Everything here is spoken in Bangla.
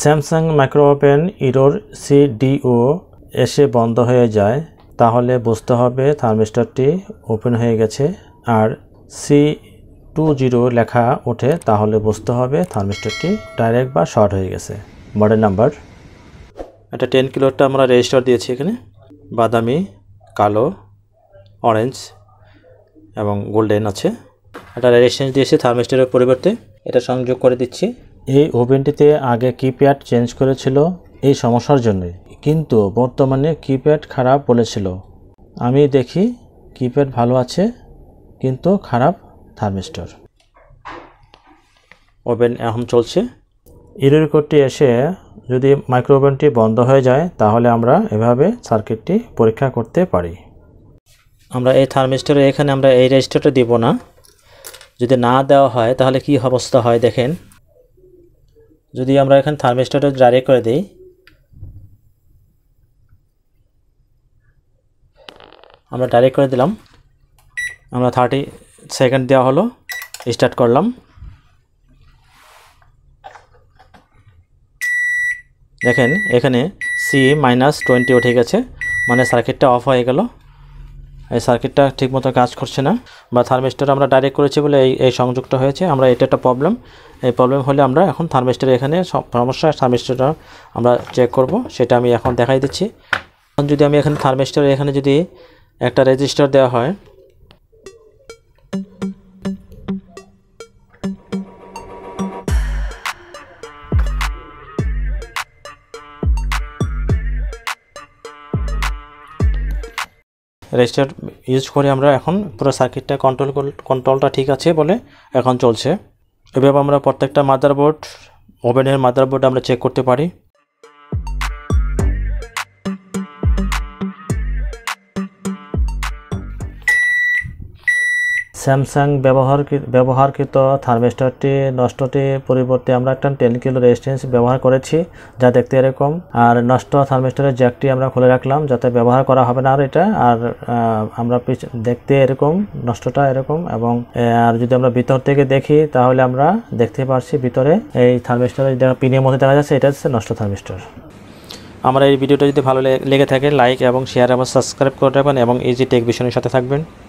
স্যামসাং মাইক্রো ওপেন ইরোর সিডিও এসে বন্ধ হয়ে যায় তাহলে বুঝতে হবে থার্মিস্টারটি ওপেন হয়ে গেছে আর সি টু জিরো লেখা ওঠে তাহলে বুঝতে হবে থার্মিস্টারটি ডাইরেক্ট বা শর্ট হয়ে গেছে মডেল নাম্বার এটা টেন কিলোরটা আমরা রেজিস্টার দিয়েছি এখানে বাদামি কালো অরেঞ্জ এবং গোল্ডেন আছে এটা রেজিস্ট্রেন্স দিয়েছি থার্মিস্টারের পরিবর্তে এটা সংযোগ করে দিচ্ছি এই ওভেনটিতে আগে কিপ্যাড চেঞ্জ করেছিল এই সমস্যার জন্যে কিন্তু বর্তমানে কিপ্যাড খারাপ বলেছিল আমি দেখি কিপ্যাড ভালো আছে কিন্তু খারাপ থার্মিস্টর ওভেন এখন চলছে ইরের কোডটি এসে যদি মাইক্রো ওভেনটি বন্ধ হয়ে যায় তাহলে আমরা এভাবে সার্কিটটি পরীক্ষা করতে পারি আমরা এই থার্মিস্টরে এখানে আমরা এই রেজিস্টারটা দিব না যদি না দেওয়া হয় তাহলে কি অবস্থা হয় দেখেন যদি আমরা এখন থার্মিস্টারটা ডাইরেক্ট করে দিই আমরা ডাইরেক্ট করে দিলাম আমরা থার্টি সেকেন্ড দেওয়া হলো স্টার্ট করলাম দেখেন এখানে সি মাইনাস টোয়েন্টি উঠে গেছে মানে সার্কিটটা অফ হয়ে গেল এই সার্কিটটা ঠিকমতো কাজ করছে না বা থার্মিস্টার আমরা ডাইরেক্ট করেছি বলে এই এই সংযোগটা হয়েছে আমরা এটা একটা প্রবলেম এই প্রবলেম হলে আমরা এখন থার্মিস্টার এখানে সমস্যা থার্মিস্টারটা আমরা চেক করব সেটা আমি এখন দেখাই দিচ্ছি এখন যদি আমি এখানে থার্মিস্টার এখানে যদি একটা রেজিস্টার দেওয়া হয় রেজিস্টার ইউজ করে আমরা এখন পুরো সার্কিটটা কন্ট্রোল কন্ট্রোলটা ঠিক আছে বলে এখন চলছে এভাবে আমরা প্রত্যেকটা মাদারবোর্ড ওভেনের মাদারবোর্ড আমরা চেক করতে পারি স্যামসাং ব্যবহার ব্যবহারকৃত থার্মেস্টারটি নষ্টটি পরিবর্তে আমরা একটা টেন কিলো রেজিস্টেন্স ব্যবহার করেছি যা দেখতে এরকম আর নষ্ট থার্মেস্টারের জ্যাকটি আমরা খুলে রাখলাম যাতে ব্যবহার করা হবে না আর এটা আর আমরা দেখতে এরকম নষ্টটা এরকম এবং আর যদি আমরা ভিতর থেকে দেখি তাহলে আমরা দেখতে পারছি ভিতরে এই থার্মেস্টার পিনের মধ্যে দেখা যাচ্ছে এটা হচ্ছে নষ্ট থার্মেস্টার আমার এই ভিডিওটা যদি ভালো লেগে থাকে লাইক এবং শেয়ার এবং সাবস্ক্রাইব করে রাখবেন এবং এই যে টেক সাথে থাকবেন